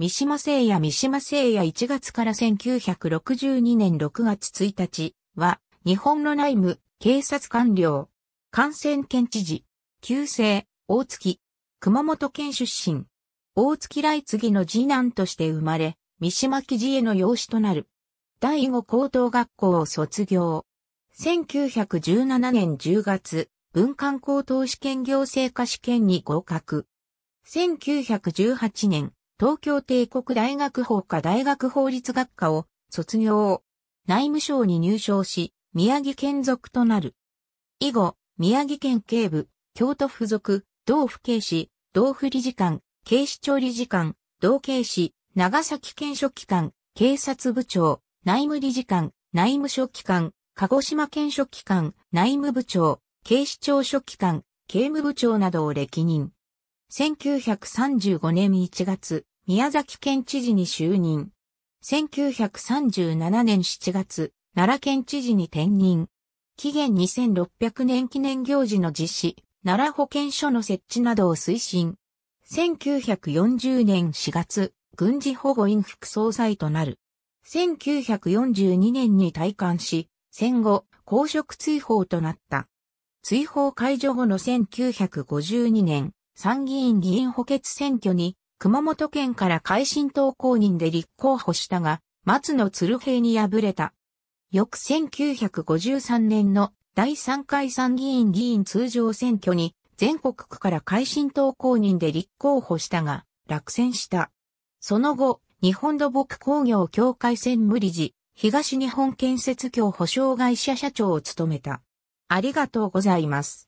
三島聖也三島聖也1月から1962年6月1日は、日本の内務、警察官僚、感染県知事、旧姓、大月、熊本県出身、大月来次の次男として生まれ、三島記事への養子となる。第五高等学校を卒業。1917年10月、文官高等試験行政科試験に合格。1918年、東京帝国大学法科大学法律学科を卒業。内務省に入省し、宮城県属となる。以後、宮城県警部、京都府属、同府警視、同府理事官、警視庁理事官、同警視、長崎県書記官、警察部長、内務理事官、内務書記官、鹿児島県書記官、内務部長、警視庁書記官、警務部長などを歴任。1935年1月、宮崎県知事に就任。1937年7月、奈良県知事に転任。紀元2600年記念行事の実施、奈良保健所の設置などを推進。1940年4月、軍事保護院副総裁となる。1942年に退官し、戦後、公職追放となった。追放解除後の1952年、参議院議員補欠選挙に、熊本県から改新党公認で立候補したが、松野鶴平に敗れた。翌1953年の第3回参議院議員通常選挙に、全国区から改新党公認で立候補したが、落選した。その後、日本土木工業協会専務理事、東日本建設協保障会社社長を務めた。ありがとうございます。